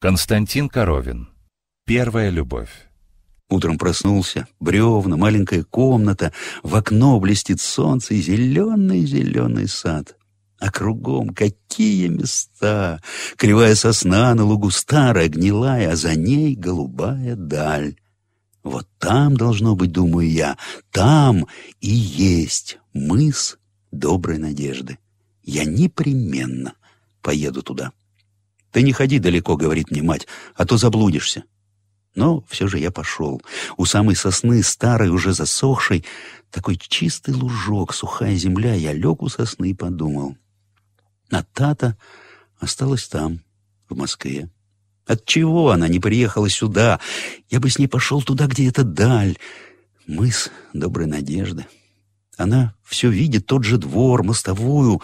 Константин Коровин. Первая любовь. Утром проснулся. Бревна, маленькая комната. В окно блестит солнце и зеленый-зеленый сад. А кругом какие места! Кривая сосна на лугу старая, гнилая, а за ней голубая даль. Вот там, должно быть, думаю я, там и есть мыс доброй надежды. Я непременно поеду туда. «Ты не ходи далеко», — говорит мне мать, — «а то заблудишься». Но все же я пошел. У самой сосны, старой, уже засохшей, такой чистый лужок, сухая земля, я лег у сосны и подумал. А Тата осталась там, в Москве. От чего она не приехала сюда? Я бы с ней пошел туда, где эта даль. Мыс доброй надежды. Она все видит, тот же двор, мостовую.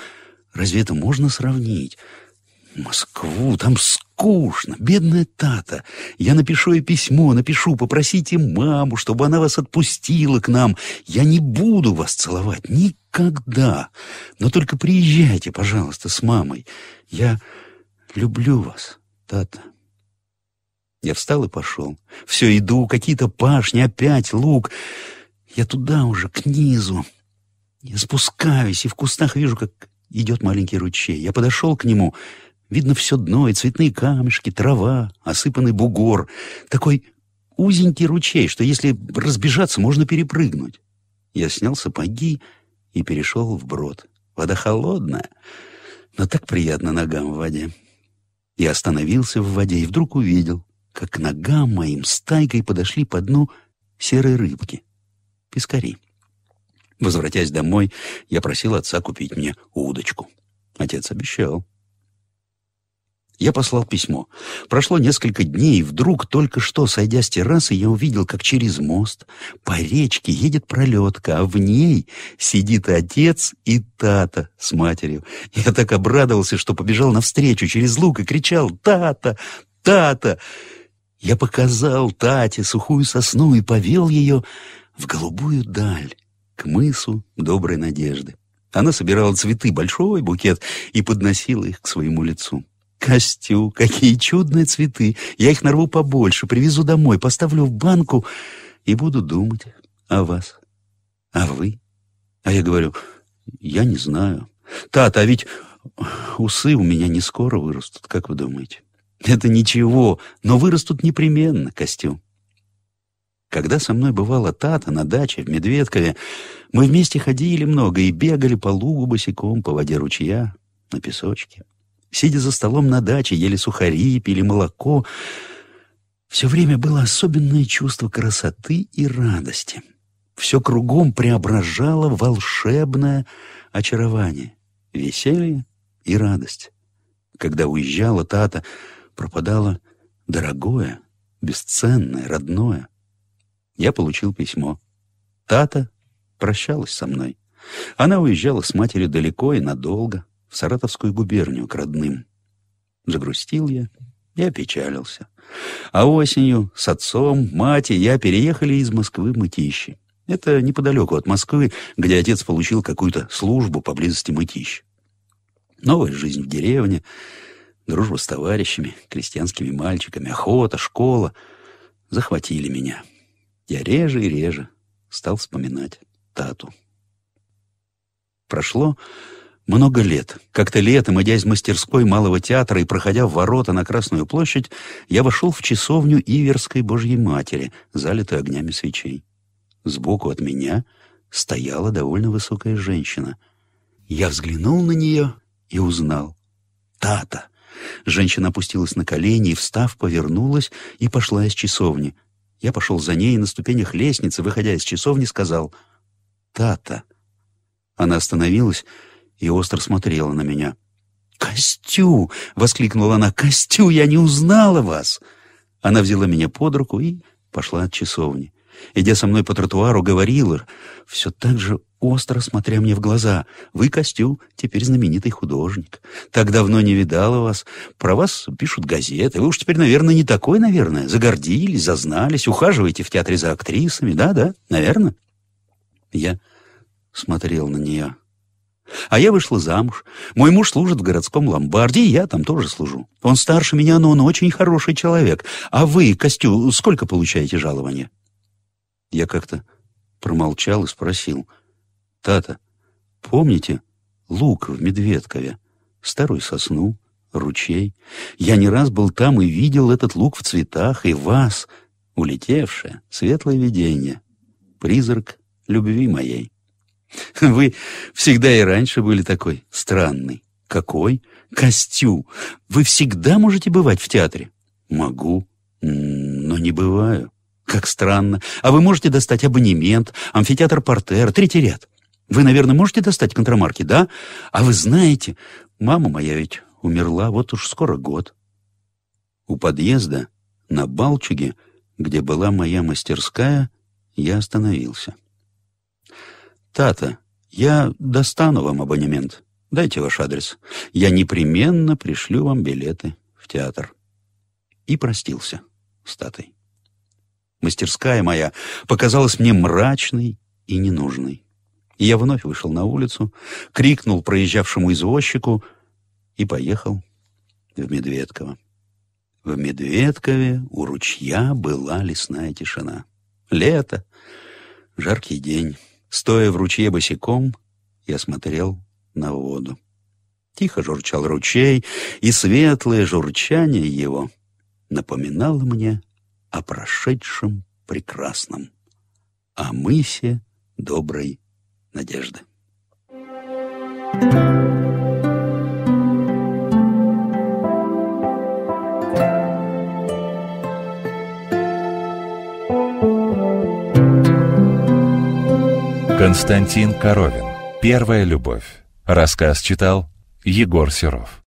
Разве это можно сравнить?» Москву, там скучно, бедная Тата. Я напишу ей письмо, напишу, попросите маму, чтобы она вас отпустила к нам. Я не буду вас целовать никогда. Но только приезжайте, пожалуйста, с мамой. Я люблю вас, Тата. Я встал и пошел. Все, иду, какие-то пашни, опять лук. Я туда уже, к низу. Я спускаюсь и в кустах вижу, как идет маленький ручей. Я подошел к нему — Видно все дно, и цветные камешки, трава, осыпанный бугор. Такой узенький ручей, что если разбежаться, можно перепрыгнуть. Я снял сапоги и перешел в брод. Вода холодная, но так приятно ногам в воде. Я остановился в воде и вдруг увидел, как к ногам моим стайкой подошли по дну серые рыбки, пискари Возвратясь домой, я просил отца купить мне удочку. Отец обещал. Я послал письмо. Прошло несколько дней, и вдруг, только что, сойдя с террасы, я увидел, как через мост по речке едет пролетка, а в ней сидит отец и Тата с матерью. Я так обрадовался, что побежал навстречу через луг и кричал «Тата! Тата!» Я показал Тате сухую сосну и повел ее в голубую даль, к мысу Доброй Надежды. Она собирала цветы, большой букет, и подносила их к своему лицу. Костю, какие чудные цветы! Я их нарву побольше, привезу домой, поставлю в банку и буду думать о вас. А вы? А я говорю, я не знаю. Тата, а ведь усы у меня не скоро вырастут, как вы думаете? Это ничего, но вырастут непременно, Костю. Когда со мной бывала Тата на даче в Медведкове, мы вместе ходили много и бегали по лугу босиком, по воде ручья, на песочке сидя за столом на даче, ели сухари, пили молоко. Все время было особенное чувство красоты и радости. Все кругом преображало волшебное очарование, веселье и радость. Когда уезжала Тата, пропадало дорогое, бесценное, родное. Я получил письмо. Тата прощалась со мной. Она уезжала с матерью далеко и надолго в Саратовскую губернию к родным. Загрустил я и опечалился. А осенью с отцом, мать и я переехали из Москвы в Мытищи. Это неподалеку от Москвы, где отец получил какую-то службу поблизости Мытищ. Новая жизнь в деревне, дружба с товарищами, крестьянскими мальчиками, охота, школа захватили меня. Я реже и реже стал вспоминать Тату. Прошло много лет. Как-то летом, идя из мастерской Малого театра и проходя в ворота на Красную площадь, я вошел в часовню Иверской Божьей Матери, залитую огнями свечей. Сбоку от меня стояла довольно высокая женщина. Я взглянул на нее и узнал. Тата. Женщина опустилась на колени и, встав, повернулась и пошла из часовни. Я пошел за ней и на ступенях лестницы, выходя из часовни, сказал «Тата». Она остановилась и остро смотрела на меня. «Костю!» — воскликнула она. «Костю, я не узнала вас!» Она взяла меня под руку и пошла от часовни. Идя со мной по тротуару, говорила, все так же остро смотря мне в глаза. «Вы, Костю, теперь знаменитый художник. Так давно не видала вас. Про вас пишут газеты. Вы уж теперь, наверное, не такой, наверное. Загордились, зазнались, ухаживаете в театре за актрисами. Да-да, наверное?» Я смотрел на нее. А я вышла замуж. Мой муж служит в городском ломбарде, и я там тоже служу. Он старше меня, но он очень хороший человек. А вы, Костю, сколько получаете жалования?» Я как-то промолчал и спросил. «Тата, помните лук в Медведкове? Старую сосну, ручей. Я не раз был там и видел этот лук в цветах, и вас, улетевшее, светлое видение, призрак любви моей. Вы всегда и раньше были такой странный. Какой? Костю. Вы всегда можете бывать в театре? Могу, но не бываю. Как странно. А вы можете достать абонемент, амфитеатр Портер, третий ряд. Вы, наверное, можете достать контрамарки, да? А вы знаете, мама моя ведь умерла, вот уж скоро год. У подъезда, на Балчуге, где была моя мастерская, я остановился. «Тата, я достану вам абонемент. Дайте ваш адрес. Я непременно пришлю вам билеты в театр». И простился с Татой. Мастерская моя показалась мне мрачной и ненужной. я вновь вышел на улицу, крикнул проезжавшему извозчику и поехал в Медведково. В Медведкове у ручья была лесная тишина. Лето, жаркий день. Стоя в ручье босиком, я смотрел на воду. Тихо журчал ручей, и светлое журчание его напоминало мне о прошедшем прекрасном, о мысе доброй надежды. Thank you. Константин Коровин. Первая любовь. Рассказ читал Егор Серов.